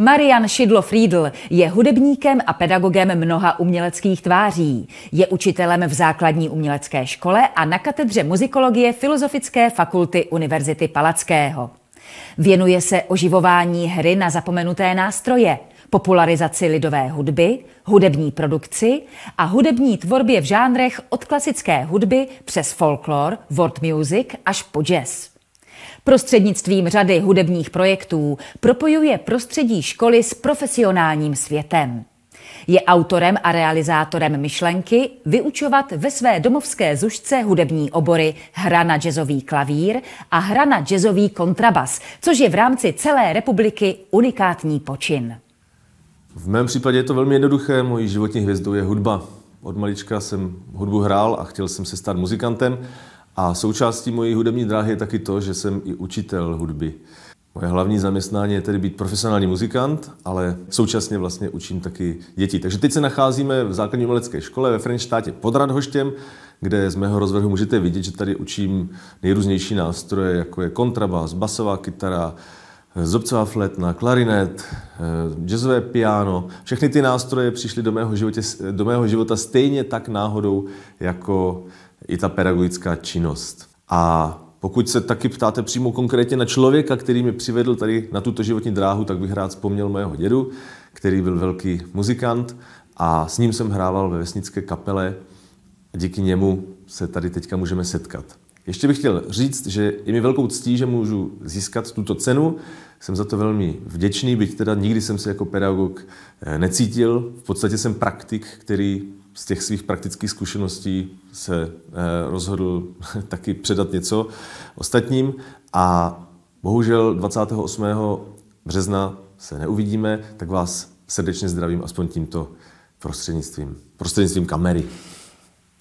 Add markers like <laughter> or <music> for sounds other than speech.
Marian Šidlo Friedl je hudebníkem a pedagogem mnoha uměleckých tváří. Je učitelem v základní umělecké škole a na katedře muzikologie Filozofické fakulty Univerzity Palackého. Věnuje se oživování hry na zapomenuté nástroje, popularizaci lidové hudby, hudební produkci a hudební tvorbě v žánrech od klasické hudby přes folklor, world music až po jazz. Prostřednictvím řady hudebních projektů propojuje prostředí školy s profesionálním světem. Je autorem a realizátorem myšlenky vyučovat ve své domovské zušce hudební obory hra na jazzový klavír a hra na jazzový kontrabas, což je v rámci celé republiky unikátní počin. V mém případě je to velmi jednoduché, mojí životní hvězdou je hudba. Od malička jsem hudbu hrál a chtěl jsem se stát muzikantem a součástí mojí hudební dráhy je taky to, že jsem i učitel hudby. Moje hlavní zaměstnání je tedy být profesionální muzikant, ale současně vlastně učím taky děti. Takže teď se nacházíme v základní umělecké škole ve Frenštátě pod Radhoštěm, kde z mého rozvrhu můžete vidět, že tady učím nejrůznější nástroje, jako je kontrabas, basová kytara, zobcová fletna, klarinet, eh, jazzové piano. Všechny ty nástroje přišly do mého, životě, do mého života stejně tak náhodou, jako i ta pedagogická činnost. A pokud se taky ptáte přímo konkrétně na člověka, který mě přivedl tady na tuto životní dráhu, tak bych rád vzpomněl mého dědu, který byl velký muzikant a s ním jsem hrával ve vesnické kapele. Díky němu se tady teďka můžeme setkat. Ještě bych chtěl říct, že je mi velkou ctí, že můžu získat tuto cenu. Jsem za to velmi vděčný, byť teda nikdy jsem se jako pedagog eh, necítil. V podstatě jsem praktik, který z těch svých praktických zkušeností se eh, rozhodl <laughs> taky předat něco ostatním. A bohužel 28. března se neuvidíme, tak vás srdečně zdravím aspoň tímto prostřednictvím, prostřednictvím kamery.